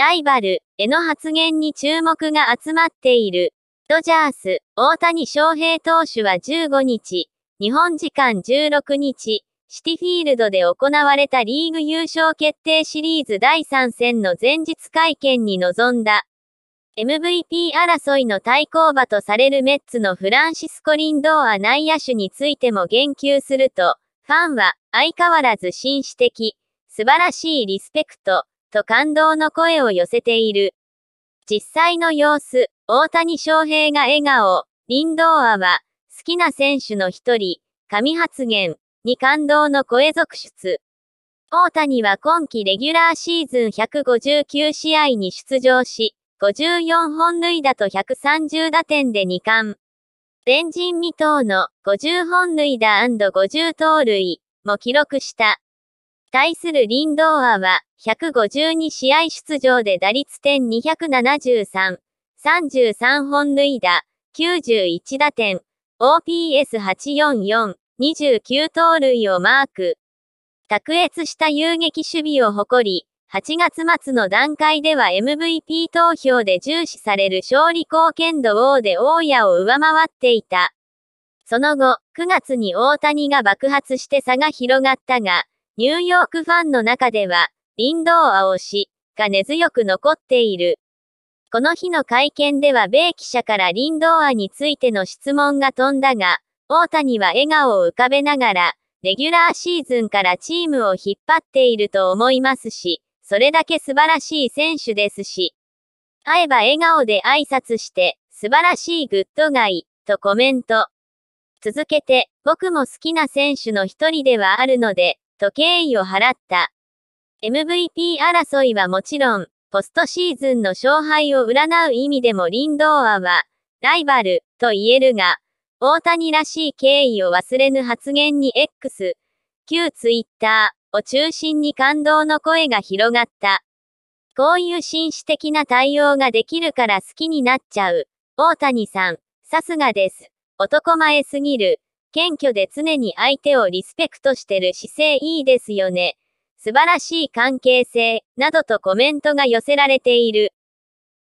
ライバルへの発言に注目が集まっている。ドジャース、大谷翔平投手は15日、日本時間16日、シティフィールドで行われたリーグ優勝決定シリーズ第3戦の前日会見に臨んだ。MVP 争いの対抗馬とされるメッツのフランシスコ・リンドーア内野手についても言及すると、ファンは相変わらず紳士的、素晴らしいリスペクト、と感動の声を寄せている。実際の様子、大谷翔平が笑顔、林道アは、好きな選手の一人、神発言、に感動の声続出。大谷は今季レギュラーシーズン159試合に出場し、54本塁打と130打点で2冠。前人未到の50本塁打 &50 盗塁も記録した。対するリンドーアは、152試合出場で打率点273、33本塁打、91打点、OPS844、29盗塁をマーク。卓越した遊撃守備を誇り、8月末の段階では MVP 投票で重視される勝利貢献度王で大家を上回っていた。その後、9月に大谷が爆発して差が広がったが、ニューヨークファンの中では、リンドーア推しが根強く残っている。この日の会見では米記者からリンドーアについての質問が飛んだが、大谷は笑顔を浮かべながら、レギュラーシーズンからチームを引っ張っていると思いますし、それだけ素晴らしい選手ですし、会えば笑顔で挨拶して、素晴らしいグッドガイ、とコメント。続けて、僕も好きな選手の一人ではあるので、と敬意を払った。MVP 争いはもちろん、ポストシーズンの勝敗を占う意味でもリンドーアは、ライバル、と言えるが、大谷らしい敬意を忘れぬ発言に X、旧ツイッターを中心に感動の声が広がった。こういう紳士的な対応ができるから好きになっちゃう。大谷さん、さすがです。男前すぎる。謙虚で常に相手をリスペクトしてる姿勢いいですよね。素晴らしい関係性、などとコメントが寄せられている。